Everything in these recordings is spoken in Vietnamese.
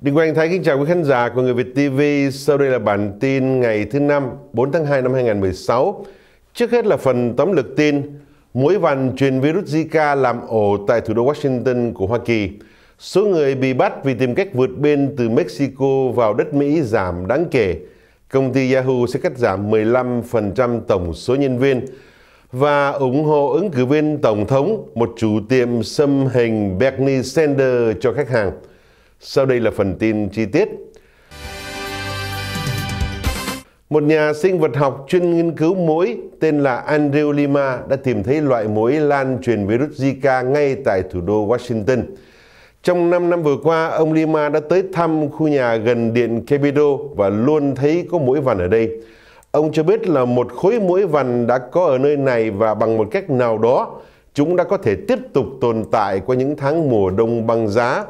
Đinh Quang Thái kính chào quý khán giả của Người Việt TV. Sau đây là bản tin ngày thứ năm 4 tháng 2 năm 2016. Trước hết là phần tóm lược tin. Muỗi vằn truyền virus Zika làm ổ tại thủ đô Washington của Hoa Kỳ. Số người bị bắt vì tìm cách vượt biên từ Mexico vào đất Mỹ giảm đáng kể. Công ty Yahoo sẽ cắt giảm 15% tổng số nhân viên và ủng hộ ứng cử viên tổng thống, một chủ tiệm xâm hình Bernie Sanders cho khách hàng. Sau đây là phần tin chi tiết. Một nhà sinh vật học chuyên nghiên cứu muỗi tên là Andrew Lima đã tìm thấy loại muỗi lan truyền virus Zika ngay tại thủ đô Washington. Trong 5 năm vừa qua, ông Lima đã tới thăm khu nhà gần điện Capitol và luôn thấy có muỗi vằn ở đây. Ông cho biết là một khối muỗi vằn đã có ở nơi này và bằng một cách nào đó, chúng đã có thể tiếp tục tồn tại qua những tháng mùa đông băng giá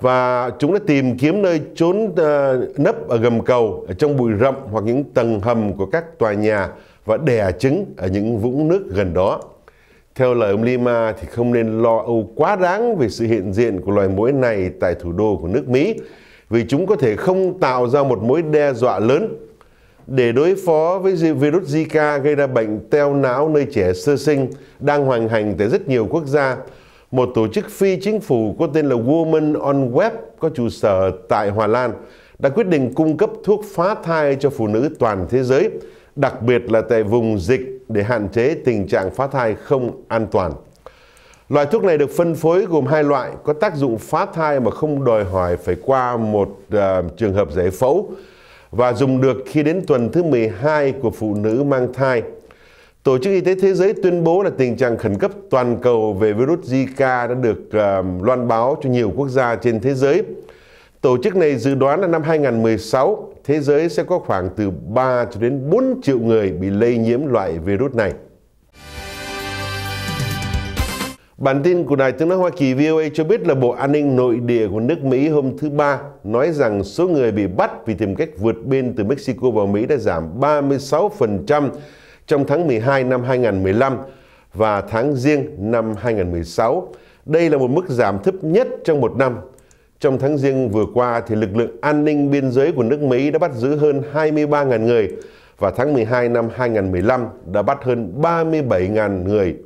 và chúng đã tìm kiếm nơi trốn ờ, nấp ở gầm cầu ở trong bụi rậm hoặc những tầng hầm của các tòa nhà và đẻ trứng ở những vũng nước gần đó. Theo lời ông Lima thì không nên lo âu quá đáng về sự hiện diện của loài muỗi này tại thủ đô của nước Mỹ vì chúng có thể không tạo ra một mối đe dọa lớn. Để đối phó với virus Zika gây ra bệnh teo não nơi trẻ sơ sinh đang hoành hành tại rất nhiều quốc gia, một tổ chức phi chính phủ có tên là Women on Web có trụ sở tại Hòa Lan đã quyết định cung cấp thuốc phá thai cho phụ nữ toàn thế giới, đặc biệt là tại vùng dịch để hạn chế tình trạng phá thai không an toàn. Loại thuốc này được phân phối gồm hai loại, có tác dụng phá thai mà không đòi hỏi phải qua một uh, trường hợp giải phẫu và dùng được khi đến tuần thứ 12 của phụ nữ mang thai Tổ chức Y tế Thế giới tuyên bố là tình trạng khẩn cấp toàn cầu về virus Zika đã được uh, loan báo cho nhiều quốc gia trên thế giới. Tổ chức này dự đoán là năm 2016, thế giới sẽ có khoảng từ 3 cho đến 4 triệu người bị lây nhiễm loại virus này. Bản tin của Đài tiếng nói Hoa Kỳ VOA cho biết là Bộ An ninh Nội địa của nước Mỹ hôm thứ Ba nói rằng số người bị bắt vì tìm cách vượt biên từ Mexico vào Mỹ đã giảm 36% trong tháng 12 năm 2015 và tháng riêng năm 2016. Đây là một mức giảm thấp nhất trong một năm. Trong tháng riêng vừa qua, thì lực lượng an ninh biên giới của nước Mỹ đã bắt giữ hơn 23.000 người và tháng 12 năm 2015 đã bắt hơn 37.000 người.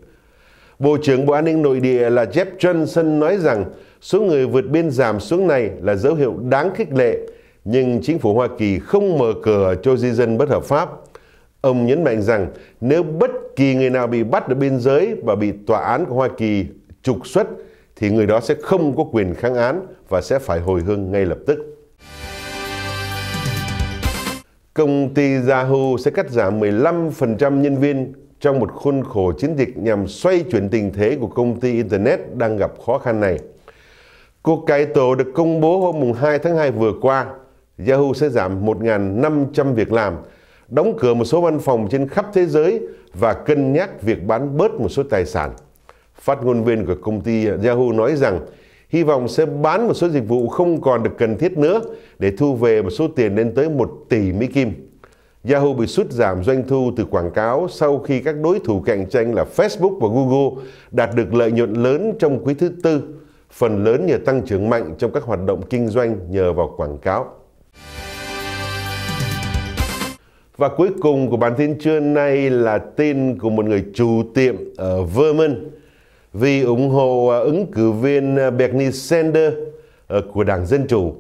Bộ trưởng Bộ An ninh Nội địa là Jeff Johnson nói rằng số người vượt biên giảm xuống này là dấu hiệu đáng khích lệ, nhưng chính phủ Hoa Kỳ không mở cửa cho di dân bất hợp pháp. Ông nhấn mạnh rằng nếu bất kỳ người nào bị bắt ở biên giới và bị tòa án của Hoa Kỳ trục xuất thì người đó sẽ không có quyền kháng án và sẽ phải hồi hương ngay lập tức. Công ty Yahoo sẽ cắt giảm 15% nhân viên trong một khuôn khổ chiến dịch nhằm xoay chuyển tình thế của công ty Internet đang gặp khó khăn này. Cuộc cải tổ được công bố hôm 2 tháng 2 vừa qua. Yahoo sẽ giảm 1.500 việc làm, đóng cửa một số văn phòng trên khắp thế giới và cân nhắc việc bán bớt một số tài sản. Phát ngôn viên của công ty Yahoo nói rằng hy vọng sẽ bán một số dịch vụ không còn được cần thiết nữa để thu về một số tiền lên tới 1 tỷ Mỹ Kim. Yahoo bị sút giảm doanh thu từ quảng cáo sau khi các đối thủ cạnh tranh là Facebook và Google đạt được lợi nhuận lớn trong quý thứ tư, phần lớn nhờ tăng trưởng mạnh trong các hoạt động kinh doanh nhờ vào quảng cáo. Và cuối cùng của bản tin trưa nay là tin của một người chủ tiệm ở Vermont vì ủng hộ à, ứng cử viên à, Bernie Sanders à, của Đảng Dân Chủ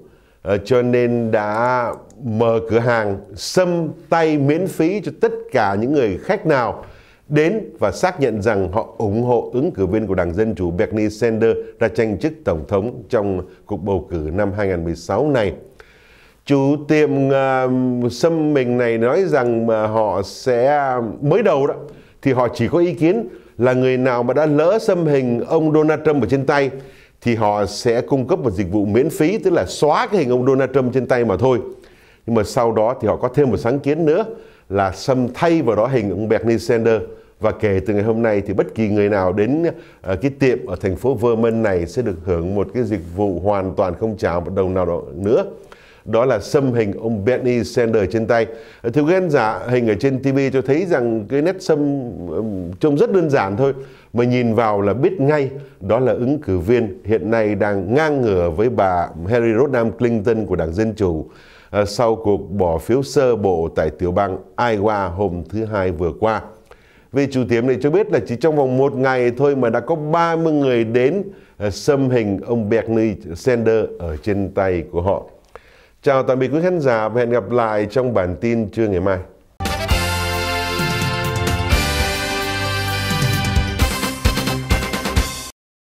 cho nên đã mở cửa hàng xâm tay miễn phí cho tất cả những người khách nào đến và xác nhận rằng họ ủng hộ ứng cử viên của Đảng Dân Chủ Bernie Sanders ra tranh chức Tổng thống trong cuộc bầu cử năm 2016 này chủ tiệm uh, à, xâm mình này nói rằng mà họ sẽ mới đầu đó thì họ chỉ có ý kiến là người nào mà đã lỡ xâm hình ông Donald Trump ở trên tay thì họ sẽ cung cấp một dịch vụ miễn phí tức là xóa cái hình ông Donald Trump trên tay mà thôi nhưng mà sau đó thì họ có thêm một sáng kiến nữa là xâm thay vào đó hình ông Bernie Sanders và kể từ ngày hôm nay thì bất kỳ người nào đến à, cái tiệm ở thành phố Vermont này sẽ được hưởng một cái dịch vụ hoàn toàn không trả một đồng nào đó nữa đó là xâm hình ông Bernie Sanders trên tay. Thưa quý khán giả, hình ở trên TV cho thấy rằng cái nét xâm trông rất đơn giản thôi mà nhìn vào là biết ngay đó là ứng cử viên hiện nay đang ngang ngửa với bà Hillary Rodham Clinton của Đảng Dân Chủ ờ, sau cuộc bỏ phiếu sơ bộ tại tiểu bang Iowa hôm thứ Hai vừa qua. Vì chủ tiệm này cho biết là chỉ trong vòng một ngày thôi mà đã có 30 người đến ờ, xâm hình ông Bernie Sanders ở trên tay của họ. Chào tạm biệt quý khán giả và hẹn gặp lại trong bản tin trưa ngày mai.